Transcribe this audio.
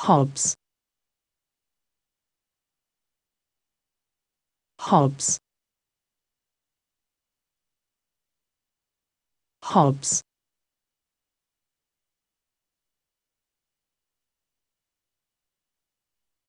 Hobbs Hobbs Hobbs